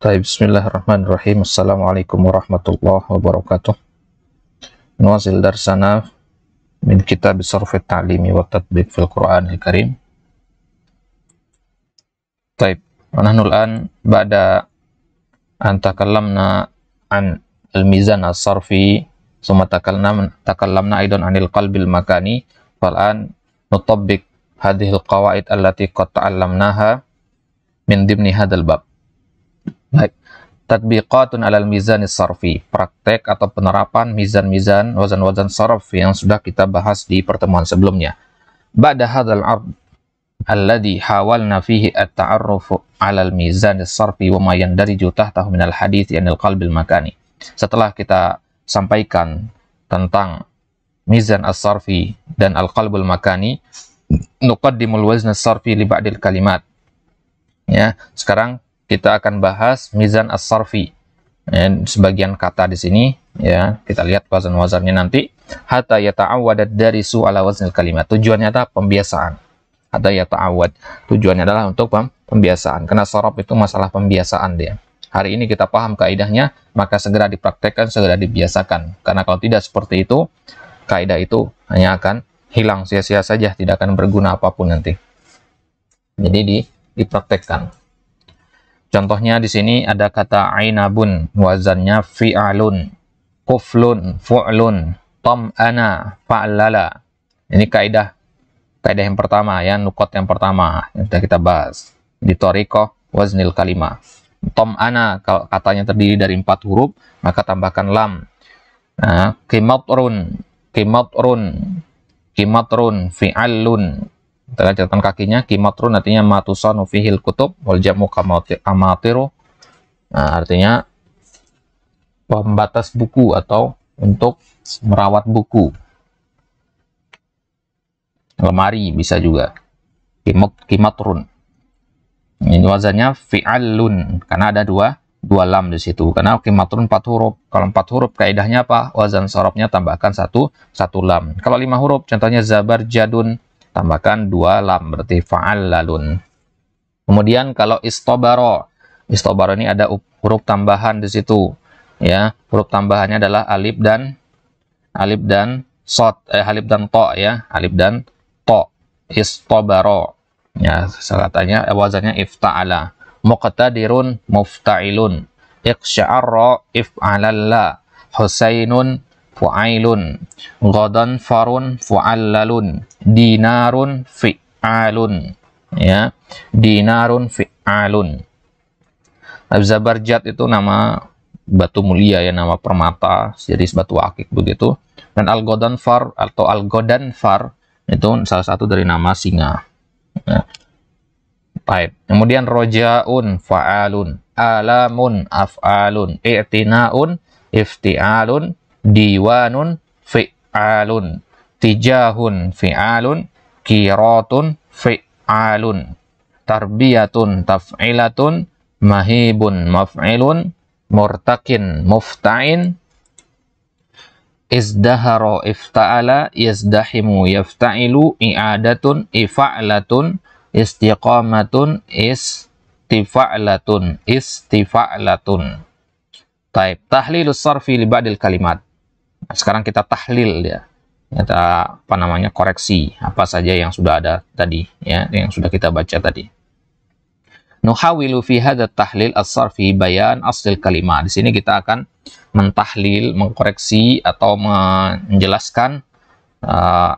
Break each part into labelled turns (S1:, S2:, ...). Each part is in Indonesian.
S1: Baik, bismillahirrahmanirrahim. Assalamualaikum warahmatullahi wabarakatuh. Nuwazil darsana min kitab sarf at-ta'limi wa tatbiq fil Qur'an al-Karim. Baik, nahnu al-an ba'da an takallamna an al-mizan as-sarfi takallamna aidan anil qalbil makani fal an فالان hadhihi al-qawaid allati qad ta'allamnaha min bab. Baik. Tadbiqatun alal mizan sarfi, praktek atau penerapan mizan-mizan wazan-wazan sarf yang sudah kita bahas di pertemuan sebelumnya. Ba'da hadzal ard alladhi hawalna fihi at-ta'arruf alal mizan sarfi wa ma jutah tahu minal hadithi yanil qalbil makani. Setelah kita sampaikan tentang mizan as-sarfi dan al-qalbul makani, nuqaddimul wazn as-sarfi li ba'dil kalimat. Ya, sekarang kita akan bahas mizan as-sarfi. Ya, sebagian kata di sini ya, kita lihat wazan wazannya nanti. Hatta yata'awwadat dari su'ala waznil kalimat. Tujuannya adalah Pembiasaan. Hatta yata'awwad. Tujuannya adalah untuk pembiasaan. Karena sorop itu masalah pembiasaan dia. Hari ini kita paham kaidahnya, maka segera dipraktekkan, segera dibiasakan. Karena kalau tidak seperti itu, kaidah itu hanya akan hilang sia-sia saja, tidak akan berguna apapun nanti. Jadi di, dipraktekkan. Contohnya di sini ada kata ainabun, wazannya fi'alun, kuflun, fu'lun, tam'ana, fa'lala. Ini kaidah kaidah yang pertama ya, nukot yang pertama yang sudah kita bahas di toriko waznil kalimah. ana kalau katanya terdiri dari empat huruf, maka tambahkan lam. Nah, kimatrun, kimatrun, kimatrun, fi'alun, kita lihat catatan kakinya kimatru artinya matusan fihil kutub wal jamu amatiru. Nah, artinya pembatas buku atau untuk merawat buku. Lemari bisa juga. Kimat, kimatrun. Ini wazannya fi'alun karena ada dua dua lam di situ karena kimatrun empat huruf kalau empat huruf kaidahnya apa wazan sorobnya tambahkan satu satu lam kalau lima huruf contohnya zabar jadun tambahkan dua lam berarti faal lalun. kemudian kalau istobaro istobaro ini ada huruf tambahan di situ ya huruf tambahannya adalah alif dan alif dan sot eh alif dan to ya alif dan to istobaro ya katanya eh, wazannya ifta'ala dirun, muftailun iqsya'arra if'alalla husainun fu'ailun ghadan farun fu'allalun dinarun fi'alun ya dinarun fi'alun Zabarjat itu nama batu mulia ya nama permata jadi batu akik begitu dan al far atau al far itu salah satu dari nama singa ya. Baik. kemudian rojaun fa'alun alamun af'alun i'tinaun ifti'alun diwanun fi'alun tijahun fi'alun kiratun fi'alun tarbiyatun taf'ilatun mahibun maf'ilun murtakin mufta'in izdahara ifta'ala yazdahimu yafta'ilu i'adatun ifa'latun istiqamatun istifa'latun istifa'latun Taib tahlilus sarfi li ba'dil kalimat sekarang kita tahlil ya kita apa namanya koreksi apa saja yang sudah ada tadi ya yang sudah kita baca tadi nuhawilu fi hadha tahlil as-sarfi bayan aslil kalimah di sini kita akan mentahlil mengkoreksi atau menjelaskan uh,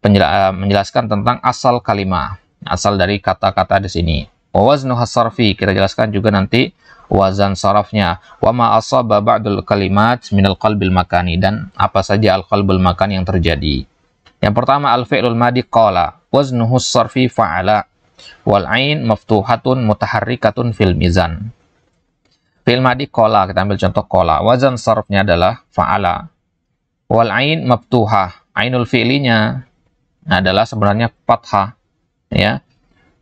S1: penjela uh, menjelaskan tentang asal kalimah asal dari kata-kata di sini waznu sarfi kita jelaskan juga nanti wazan sarafnya wa ma asaba ba'dul kalimat minal qalbil makani dan apa saja al qalbil makan yang terjadi yang pertama al fi'lul madi qala waznuhu sarfi fa'ala wal ain maftuhatun mutaharrikatun fil mizan fi'l madi qala kita ambil contoh qala wazan sarfnya adalah fa'ala wal ain maftuhah ainul fi'linya adalah sebenarnya fathah ya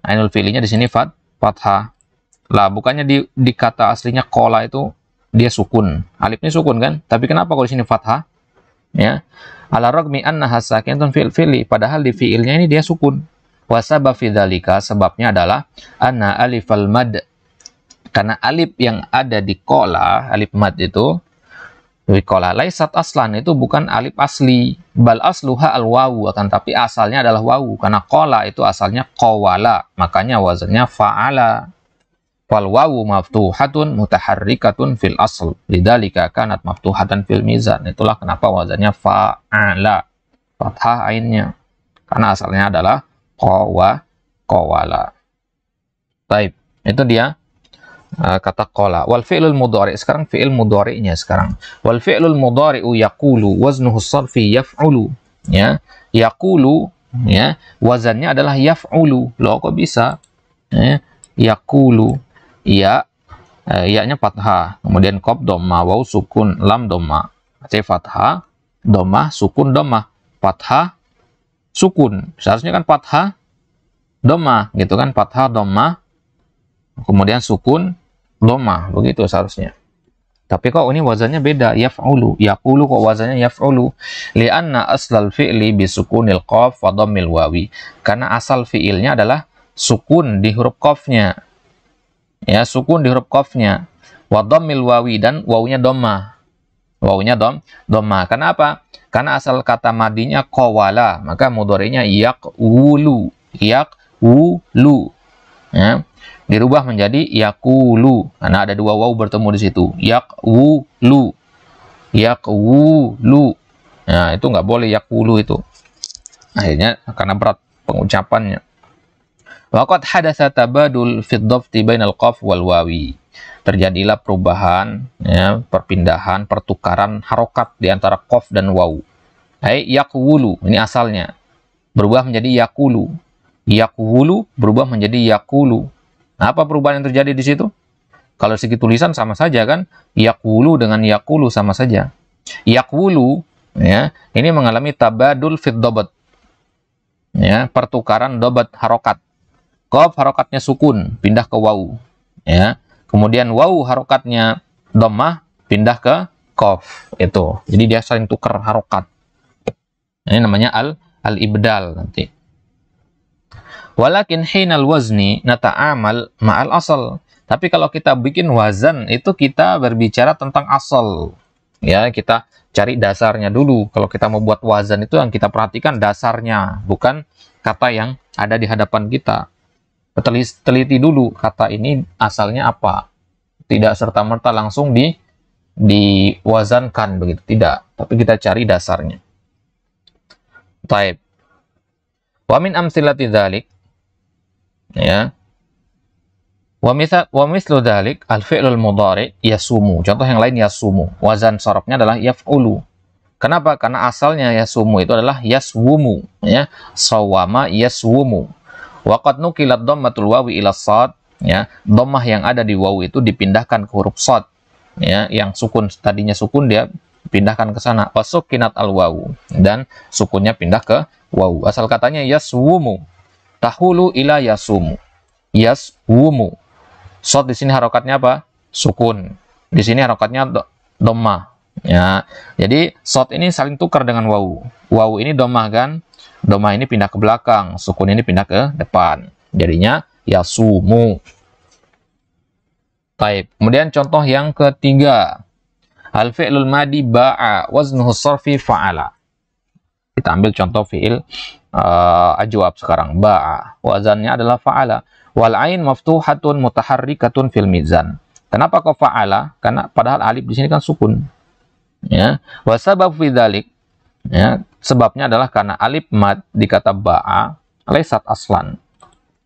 S1: ainul fi'linya di sini fat fathah lah bukannya di, di kata aslinya kola itu dia sukun. Alifnya sukun kan? Tapi kenapa kalau di sini fathah? Ya. Ala an annaha sakinatun fil fi'li, padahal di fi'ilnya ini dia sukun. wasabah fi sebabnya adalah ana alif al mad. Karena alif yang ada di kola, alif mad itu di kola laisat aslan itu bukan alif asli, bal asluha al wawu akan tapi asalnya adalah wawu karena kola itu asalnya kowala makanya wazannya fa'ala fal wawu maftuhatun mutaharrikatun fil asl didalika kanat maftuhatan fil mizan itulah kenapa wazannya fa'ala fathah ainnya karena asalnya adalah qawa qawala baik itu dia uh, kata qala wal fi'lul mudhari sekarang fi'il mudhari'nya sekarang wal fi'lul mudhari'u yaqulu waznuhu sarfi yaf'ulu ya yakulu ya wazannya adalah yaf'ulu loh kok bisa ya yaqulu iya eh, nya fathah kemudian kop doma waw sukun lam doma aceh fathah doma sukun doma fathah sukun seharusnya kan fathah doma gitu kan fathah doma kemudian sukun doma begitu seharusnya tapi kok ini wazannya beda yaf'ulu yaqulu kok wazannya yaf'ulu li'anna aslal fi'li bisukunil sukunil qaf wa dhammil wawi karena asal fi'ilnya adalah sukun di huruf qafnya ya sukun di huruf kofnya wadomil wawi dan wawunya doma wawunya dom doma kenapa karena asal kata madinya kowala maka mudorinya yak wulu yak wulu ya dirubah menjadi yakulu karena ada dua waw bertemu di situ yak wulu yak wulu nah itu nggak boleh yakulu itu akhirnya karena berat pengucapannya Waqad hadatsa tabadul fi dhafti bainal qaf wal wawi. Terjadilah perubahan, ya, perpindahan, pertukaran harokat di antara qaf dan waw. Hai yaqulu, ini asalnya. Berubah menjadi yaqulu. Yaqulu berubah menjadi yaqulu. Nah, apa perubahan yang terjadi di situ? Kalau segi tulisan sama saja kan, yaqulu dengan yaqulu sama saja. Yaqulu ya, ini mengalami tabadul fi Ya, pertukaran dobat harokat Kof harokatnya sukun, pindah ke wau, Ya. Kemudian wau harokatnya domah, pindah ke kof, Itu. Jadi dia sering tukar harokat. Ini namanya al al-ibdal nanti. Walakin hinal wazni nata amal ma'al asal. Tapi kalau kita bikin wazan itu kita berbicara tentang asal. Ya, kita cari dasarnya dulu. Kalau kita mau buat wazan itu yang kita perhatikan dasarnya, bukan kata yang ada di hadapan kita teliti, teliti dulu kata ini asalnya apa. Tidak serta-merta langsung di diwazankan begitu, tidak. Tapi kita cari dasarnya. Taib. Wa min amsilati dzalik ya. Wa misal wa mislu dzalik al-fi'lul mudhari yasumu. Contoh yang lain yasumu. Wazan sorofnya adalah yaf'ulu. Kenapa? Karena asalnya yasumu itu adalah yaswumu ya. Sawama yaswumu Waqad nukilat dhammatul wawi ila sad, ya. domah yang ada di wau itu dipindahkan ke huruf sad, ya, yang sukun tadinya sukun dia pindahkan ke sana. kinat al wau dan sukunnya pindah ke wau. Asal katanya yaswumu. Tahulu ila yasumu. Yaswumu. Sod di sini harokatnya apa? Sukun. Di sini harokatnya domah. Ya, jadi short ini saling tukar dengan wau. Wau ini domah kan? Domah ini pindah ke belakang, sukun ini pindah ke depan. Jadinya ya sumu. baik Kemudian contoh yang ketiga. Al fi'lul madi ba'a waznuhu sarfi fa'ala. Kita ambil contoh fi'il uh, ajwab sekarang. Ba'a. Wazannya adalah fa'ala. Wal ain maftuhatun mutaharrikatun fil mizan. Kenapa kau fa'ala? Karena padahal alif di sini kan sukun ya wasabab fidalik ya sebabnya adalah karena alif mad dikata ba'a lesat aslan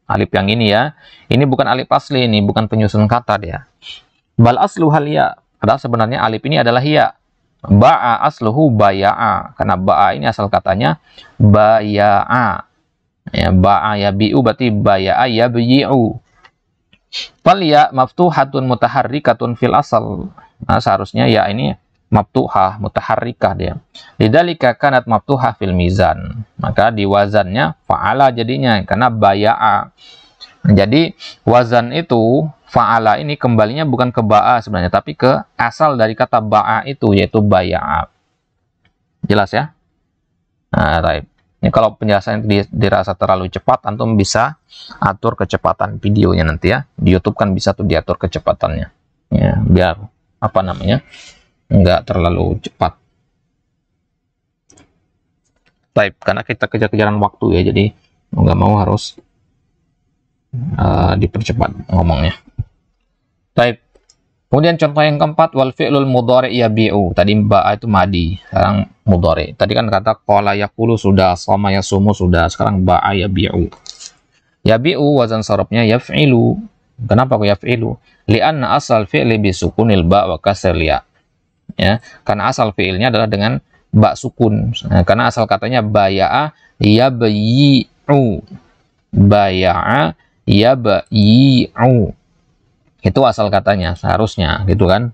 S1: alif yang ini ya ini bukan alif asli ini bukan penyusun kata dia bal aslu halia ya. padahal sebenarnya alif ini adalah ya ba'a asluhu baya'a karena ba'a ini asal katanya baya'a ya ba'a ya bi'u berarti baya'a ya bi'u fal ya maftuhatun mutaharrikatun fil asal nah seharusnya ya ini ya mabtuhah, mutaharrikah dia. Lidzalika kanat mabtuhah fil mizan. Maka di wazannya fa'ala jadinya karena baya'a. Jadi wazan itu fa'ala ini kembalinya bukan ke ba'a sebenarnya tapi ke asal dari kata ba'a itu yaitu baya'a. Jelas ya? Nah, right. Ini kalau penjelasan dirasa terlalu cepat, antum bisa atur kecepatan videonya nanti ya. Di YouTube kan bisa tuh diatur kecepatannya. Ya, biar apa namanya? nggak terlalu cepat type karena kita kejar-kejaran waktu ya jadi nggak mau harus uh, dipercepat ngomongnya type kemudian contoh yang keempat wal fi'lul mudhari yabi'u tadi mbak itu madi sekarang mudhari tadi kan kata ya yaqulu sudah sama sumu sudah sekarang mbak ba'a yabi'u yabi'u wazan sorobnya yaf'ilu kenapa kok yaf'ilu li'anna asal fi'li bisukunil ba' wa kasir ya' ya karena asal fiilnya adalah dengan ba sukun nah, karena asal katanya baya'a yabi'u baya'a yabi'u itu asal katanya seharusnya gitu kan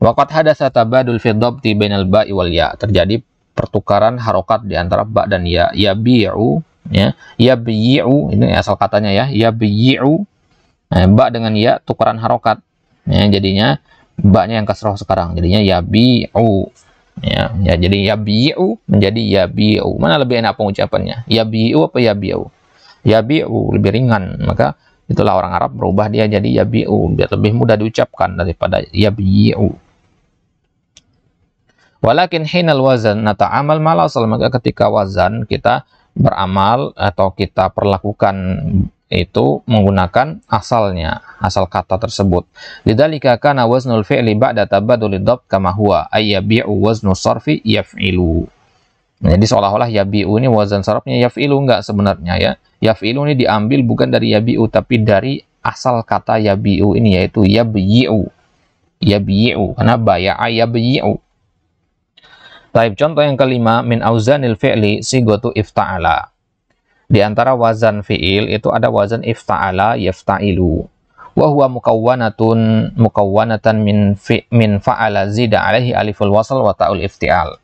S1: Waqat hadatsa tabadul fi dhabti bainal ba'i wal ya. Terjadi pertukaran harokat di antara ba dan ya. biu ya. biu ini asal katanya ya. ya biu nah, ba dengan ya tukaran harokat. Ya, jadinya baknya yang kasroh sekarang jadinya yabi'u ya ya jadi yabi'u menjadi yabi'u mana lebih enak pengucapannya yabi'u apa yabi'u yabi'u lebih ringan maka itulah orang Arab berubah dia jadi yabi'u biar lebih mudah diucapkan daripada yabi'u walakin hinal wazan nata amal malasal maka ketika wazan kita beramal atau kita perlakukan itu menggunakan asalnya, asal kata tersebut. Lidzalika kana waznul fi'li ba'da tabadul dhabt kama huwa ayyabi'u waznu sarfi yaf'ilu. Jadi seolah-olah yabi'u ini wazan sarafnya yaf'ilu enggak sebenarnya ya. Yaf'ilu ini diambil bukan dari yabi'u tapi dari asal kata yabi'u ini yaitu yabyi'u. Yabyi'u karena baya'a yabyi'u. Baik, contoh yang kelima min auzanil fi'li sigotu ifta'ala di antara wazan fi'il itu ada wazan ifta'ala yafta'ilu. Wa huwa mukawwanatun mukawwanatan min fi, min fa'ala zida alaihi aliful wasal wa ta'ul ifti'al.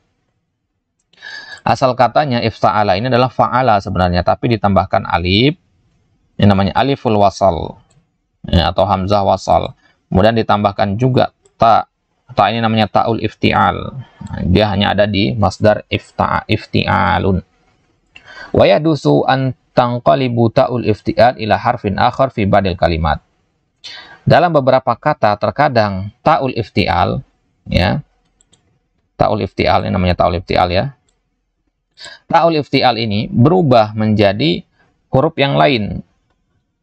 S1: Asal katanya ifta'ala ini adalah fa'ala sebenarnya, tapi ditambahkan alif yang namanya aliful wasal ya, atau hamzah wasal. Kemudian ditambahkan juga ta. Ta ini namanya ta'ul ifti'al. Dia hanya ada di masdar ifta'a ifti'alun. Wa yadusu an buta ul iftiad ila harfin akhar fi badil kalimat. Dalam beberapa kata terkadang ta'ul iftial ya. Ta'ul iftial ini namanya ta'ul iftial ya. Ta'ul iftial ini berubah menjadi huruf yang lain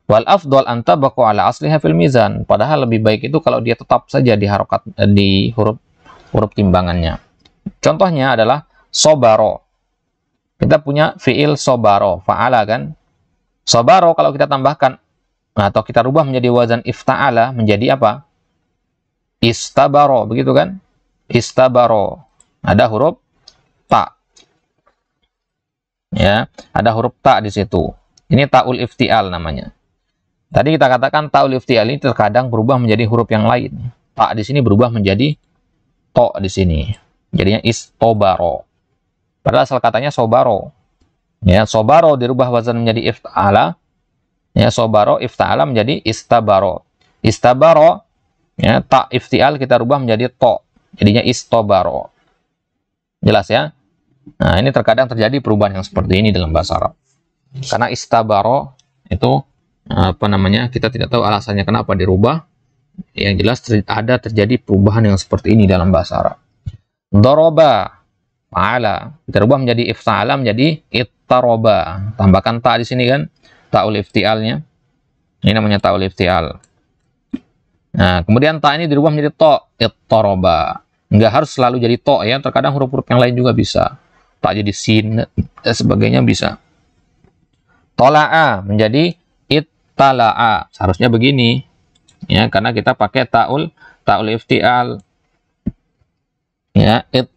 S1: Wal afdol anta baku ala asliha fil mizan. Padahal lebih baik itu kalau dia tetap saja di harokat eh, di huruf huruf timbangannya. Contohnya adalah sobaro kita punya fiil sobaro, fa'ala kan? Sobaro kalau kita tambahkan nah, atau kita rubah menjadi wazan ifta'ala menjadi apa? Istabaro, begitu kan? Istabaro. Ada huruf ta. Ya, ada huruf ta di situ. Ini taul iftial namanya. Tadi kita katakan taul iftial ini terkadang berubah menjadi huruf yang lain. Ta di sini berubah menjadi to di sini. Jadinya istobaro. Padahal asal katanya sobaro. Ya, sobaro dirubah wazan menjadi ifta'ala. Ya, sobaro ifta'ala menjadi istabaro. Istabaro ya, tak ifti'al kita rubah menjadi to. Jadinya istobaro. Jelas ya? Nah, ini terkadang terjadi perubahan yang seperti ini dalam bahasa Arab. Karena istabaro itu apa namanya? Kita tidak tahu alasannya kenapa dirubah. Yang jelas ada terjadi perubahan yang seperti ini dalam bahasa Arab. Doroba fa'ala. Dirubah menjadi ifta'ala menjadi ittaroba. Tambahkan ta di sini kan. Ta'ul ifti'alnya. Ini namanya ta'ul ifti'al. Nah, kemudian ta ini dirubah menjadi to, ittaroba. Nggak harus selalu jadi to ya. Terkadang huruf-huruf yang lain juga bisa. Tak jadi sin dan sebagainya bisa. Tola'a menjadi ittala'a. Seharusnya begini. Ya, karena kita pakai ta'ul ta'ul ifti'al. Ya, it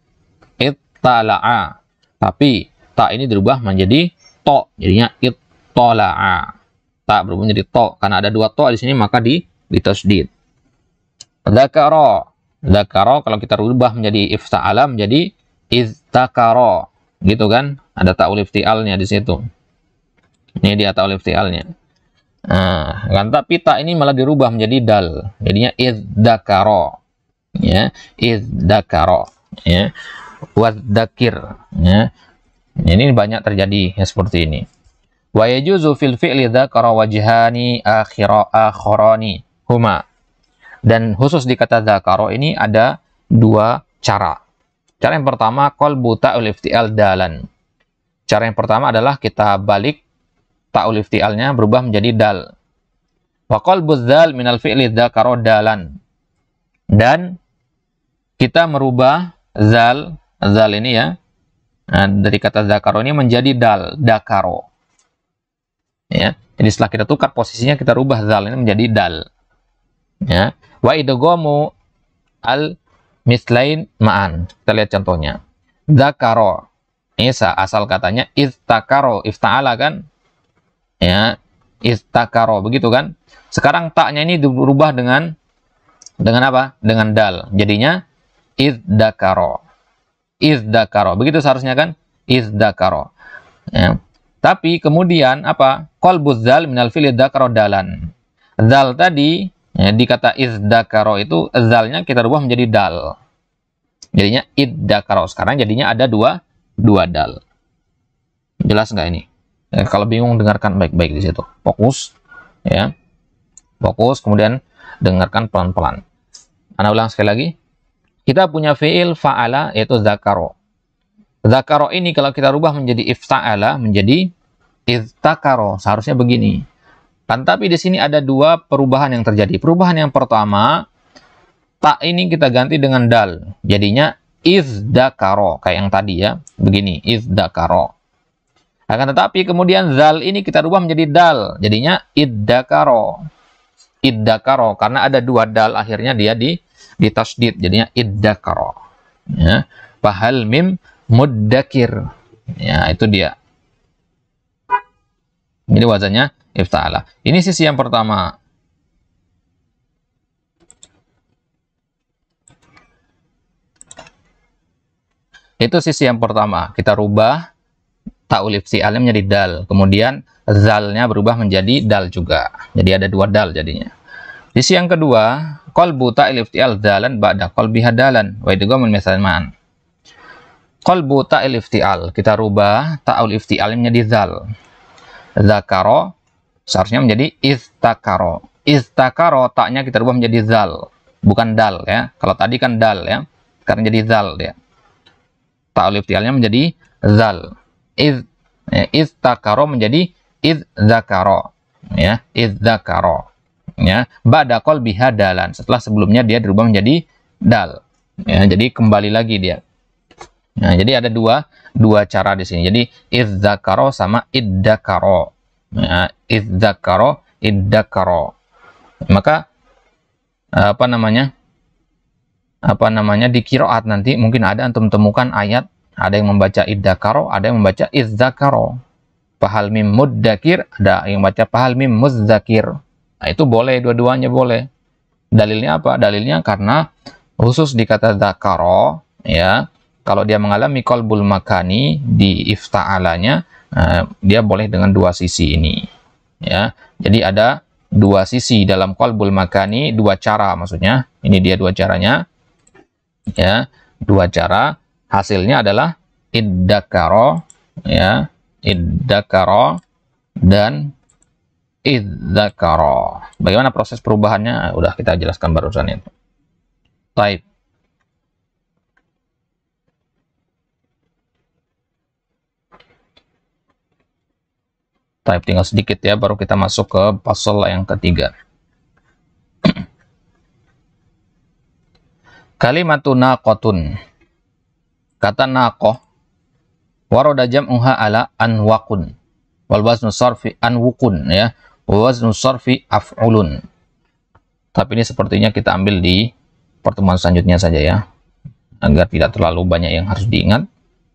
S1: ittala'a. Tapi ta ini dirubah menjadi to, jadinya ittala'a. Ta berubah menjadi to karena ada dua to di sini maka di ditasdid. Dzakara. Dzakara kalau kita rubah menjadi ifta'ala menjadi iztakara. Gitu kan? Ada ta'ul ifti'alnya di situ. Ini dia ta'ul ifti'alnya. Nah, kan tapi ta ini malah dirubah menjadi dal. Jadinya dakaro. Ya, dakaro. Ya wadzakir ya. Ini banyak terjadi ya seperti ini. Wa yajuzu fil fi'li dzakara wajhani akhira akhrani huma. Dan khusus di kata dzakara ini ada dua cara. Cara yang pertama kolbuta buta uliftial dalan. Cara yang pertama adalah kita balik ta'ul ifti'alnya berubah menjadi dal. Wa qalbu dzal minal fi'li dzakara dalan. Dan kita merubah zal Zal ini ya. Nah, dari kata zakaro ini menjadi dal, dakaro. Ya. Jadi setelah kita tukar posisinya kita rubah zal ini menjadi dal. Ya. Wa idogomo al mislain ma'an. Kita lihat contohnya. Zakaro. Isa asal katanya istakaro, ifta'ala kan? Ya, istakaro begitu kan? Sekarang taknya ini dirubah dengan dengan apa? Dengan dal. Jadinya izdakaro izdakaro. Begitu seharusnya kan? Izdakaro. Ya. Tapi kemudian apa? Kolbuz zal minal fili dakaro dalan. Zal tadi ya, di kata izdakaro itu zalnya kita rubah menjadi dal. Jadinya iddakaro. Sekarang jadinya ada dua dua dal. Jelas nggak ini? Ya, kalau bingung dengarkan baik-baik di situ. Fokus ya. Fokus kemudian dengarkan pelan-pelan. Anda ulang sekali lagi. Kita punya fi'il fa'ala yaitu zakaro. Zakaro ini kalau kita rubah menjadi ifta'ala menjadi iftakaro Seharusnya begini. Kan tapi di sini ada dua perubahan yang terjadi. Perubahan yang pertama, tak ini kita ganti dengan dal. Jadinya izdakaro kayak yang tadi ya. Begini, izdakaro. Akan tetapi kemudian zal ini kita rubah menjadi dal, jadinya iddakaro. Iddakaro karena ada dua dal akhirnya dia di ditasdid jadinya iddakara ya pahal mim muddakir ya itu dia ini wazannya ifta'ala ini sisi yang pertama itu sisi yang pertama kita rubah ta'ul alim menjadi dal kemudian zalnya berubah menjadi dal juga jadi ada dua dal jadinya sisi yang kedua qalbu ta'il ifti'al dalan ba'da qalbi hadalan wa idgham misalan ma'an qalbu ta'il ifti'al kita rubah ta'ul ifti'al menjadi zal zakaro seharusnya menjadi istakaro istakaro taknya kita rubah menjadi zal bukan dal ya kalau tadi kan dal ya karena jadi zal ya. ta'ul ifti'alnya menjadi zal iz eh, istakaro menjadi zakaro ya zakaro ya badakol biha dalan setelah sebelumnya dia dirubah menjadi dal ya jadi kembali lagi dia nah jadi ada dua dua cara di sini jadi idzakaro sama iddakaro ya, idzakaro iddakaro maka apa namanya apa namanya di kiroat nanti mungkin ada antum temukan ayat ada yang membaca iddakaro ada yang membaca idzakaro pahal mim muddakir ada yang membaca pahal mim muzdakir Nah, itu boleh, dua-duanya boleh. Dalilnya apa? Dalilnya karena khusus dikata dakaro, ya, kalau dia mengalami kolbul makani di ifta'alanya, eh, dia boleh dengan dua sisi ini. ya. Jadi ada dua sisi dalam kolbul makani, dua cara maksudnya. Ini dia dua caranya. ya Dua cara, hasilnya adalah iddakaro, ya, iddakaro, dan idzakara. Bagaimana proses perubahannya? Ah, udah kita jelaskan barusan itu. Type, type tinggal sedikit ya, baru kita masuk ke pasal yang ketiga. Kalimatun naqatun. Kata naqah waroda jam'uha ala anwakun, Walbasnu sarfi anwukun ya waznu sarfi af'ulun tapi ini sepertinya kita ambil di pertemuan selanjutnya saja ya agar tidak terlalu banyak yang harus diingat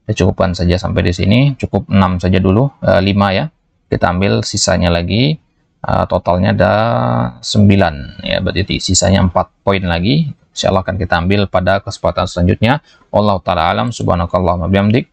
S1: ya, cukupan saja sampai di sini cukup 6 saja dulu e, eh, 5 ya kita ambil sisanya lagi eh, totalnya ada 9 ya berarti sisanya 4 poin lagi insyaallah akan kita ambil pada kesempatan selanjutnya Allah taala alam subhanakallahumma bihamdik